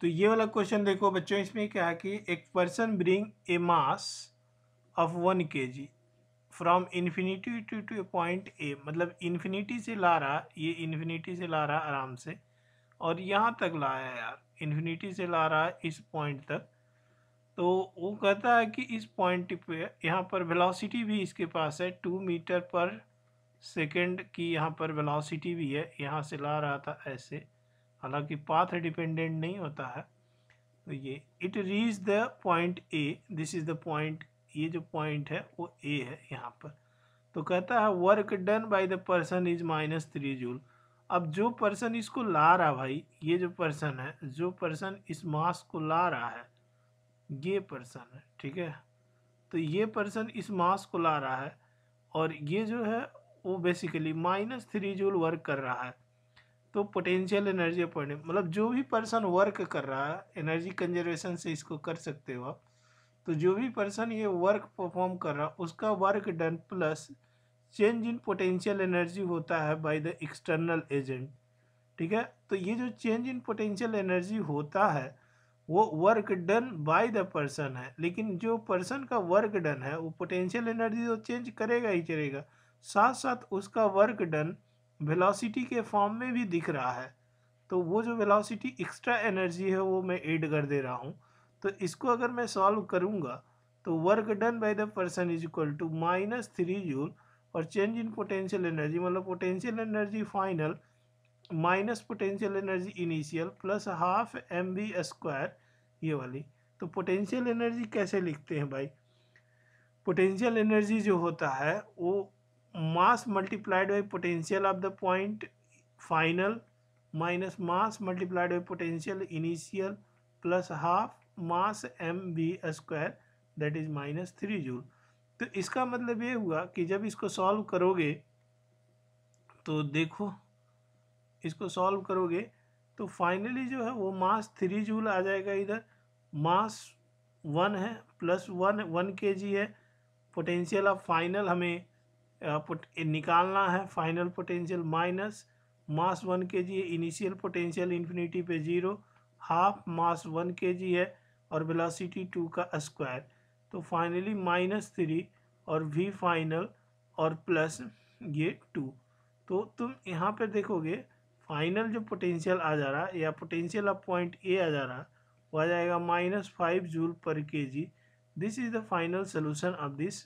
तो ये वाला क्वेश्चन देखो बच्चों इसमें क्या है कि एक person bring a mass of one K G from infinity to to point A मतलब इन्फिनिटी से ला रहा ये इन्फिनिटी से ला रहा आराम से और यहाँ तक लाया यार इन्फिनिटी से ला रहा इस पॉइंट तक तो वो कहता है कि इस पॉइंट पे यहाँ पर वेलोसिटी भी इसके पास है टू मीटर पर सेकंड की यहाँ पर वेलोसिटी भी है यहाँ से ला रहा था ऐसे हालांकि पाथ डिपेंडेंट नहीं होता है तो ये it reach the point A this is the point ये जो पॉइंट है वो ए है यहाँ पर तो कहता है work done by the person is minus three joule अब जो पर्सन इसको ला रहा भाई ये जो पर्सन है जो पर्सन इस मास को ला रहा है ये पर्सन है ठीक है तो ये पर्सन इस मास को ला रहा है और ये जो है वो basically minus three joule work कर रहा है तो पोटेंशियल एनर्जी पॉइंट मतलब जो भी पर्सन वर्क कर रहा है एनर्जी कंजर्वेशन से इसको कर सकते हो आप तो जो भी पर्सन ये वर्क परफॉर्म कर रहा उसका work done plus change in potential energy होता है बाय द एक्सटर्नल एजेंट ठीक है तो ये जो चेंज इन पोटेंशियल एनर्जी होता है वो work done by the person है लेकिन जो पर्सन का वर्क डन है वो पोटेंशियल एनर्जी तो चेंज करेगा ही करेगा साथ साथ उसका वर्क डन वेलोसिटी के फॉर्म में भी दिख रहा है तो वो जो वेलोसिटी एक्स्ट्रा एनर्जी है वो मैं ऐड कर दे रहा हूँ तो इसको अगर मैं सॉल्व करूँगा तो work done by the person is equal to minus three joule और चेंज इन पोटेंशियल एनर्जी मतलब potential energy final minus potential energy initial plus half M V square ये वाली तो पोटेंशियल एनर्जी कैसे लिखते हैं भाई पोटेंशियल एनर्जी जो होता है वो mass multiplied by potential of the point final minus mass multiplied by potential initial plus half mass M V square that is minus three joule तो इसका मतलब ये हुआ कि जब इसको सॉल्व करोगे तो देखो इसको सॉल्व करोगे तो फाइनली जो है वो मास थ्री जूल आ जाएगा इधर मास वन है plus one one K G है पोटेंशियल ऑफ फाइनल हमें निकालना है final potential minus mass one K G है इनिशियल पोटेंशियल इन्फिनिटी पे zero half mass one K G है और वेलोसिटी टू का स्क्वायर तो फाइनली माइनस थ्री और वी फाइनल और प्लस ये टू तो तुम यहाँ पे देखोगे फाइनल जो पोटेंशियल आ जा रहा या पोटेंशियल ऑफ पॉइंट ए आ जा रहा वो आ जाएगा minus five joule per K G this is the final solution of this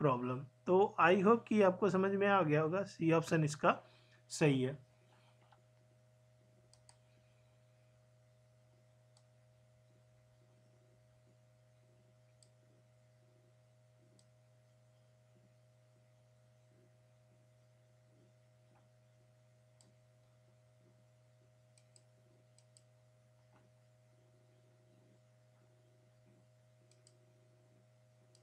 problem तो आई होप कि आपको समझ में आ गया होगा सी ऑप्शन इसका सही है